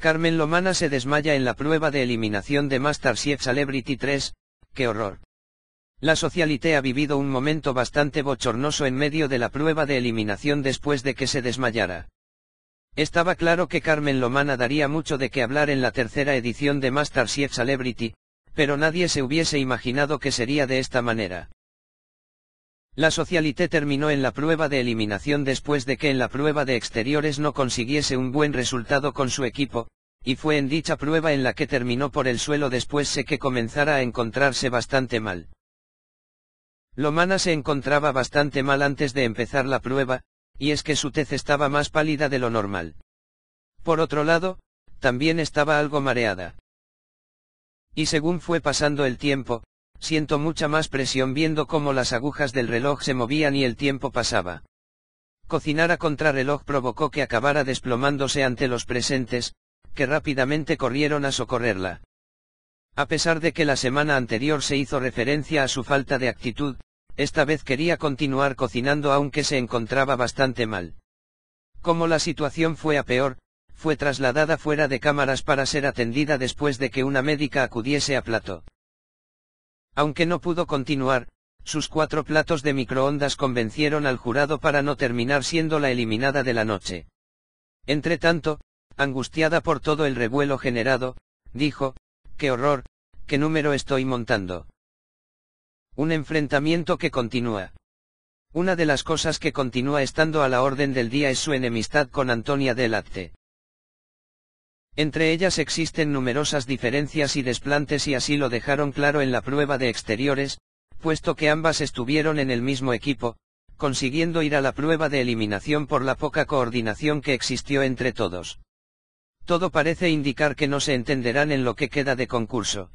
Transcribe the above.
Carmen Lomana se desmaya en la prueba de eliminación de MasterChef Celebrity 3, ¡qué horror! La socialité ha vivido un momento bastante bochornoso en medio de la prueba de eliminación después de que se desmayara. Estaba claro que Carmen Lomana daría mucho de qué hablar en la tercera edición de MasterChef Celebrity, pero nadie se hubiese imaginado que sería de esta manera. La Socialité terminó en la prueba de eliminación después de que en la prueba de exteriores no consiguiese un buen resultado con su equipo, y fue en dicha prueba en la que terminó por el suelo después de que comenzara a encontrarse bastante mal. Lomana se encontraba bastante mal antes de empezar la prueba, y es que su tez estaba más pálida de lo normal. Por otro lado, también estaba algo mareada. Y según fue pasando el tiempo, siento mucha más presión viendo cómo las agujas del reloj se movían y el tiempo pasaba. Cocinar a contrarreloj provocó que acabara desplomándose ante los presentes, que rápidamente corrieron a socorrerla. A pesar de que la semana anterior se hizo referencia a su falta de actitud, esta vez quería continuar cocinando aunque se encontraba bastante mal. Como la situación fue a peor, fue trasladada fuera de cámaras para ser atendida después de que una médica acudiese a plato. Aunque no pudo continuar, sus cuatro platos de microondas convencieron al jurado para no terminar siendo la eliminada de la noche. Entretanto, angustiada por todo el revuelo generado, dijo, ¡Qué horror! ¿Qué número estoy montando? Un enfrentamiento que continúa. Una de las cosas que continúa estando a la orden del día es su enemistad con Antonia Delatte. Entre ellas existen numerosas diferencias y desplantes y así lo dejaron claro en la prueba de exteriores, puesto que ambas estuvieron en el mismo equipo, consiguiendo ir a la prueba de eliminación por la poca coordinación que existió entre todos. Todo parece indicar que no se entenderán en lo que queda de concurso.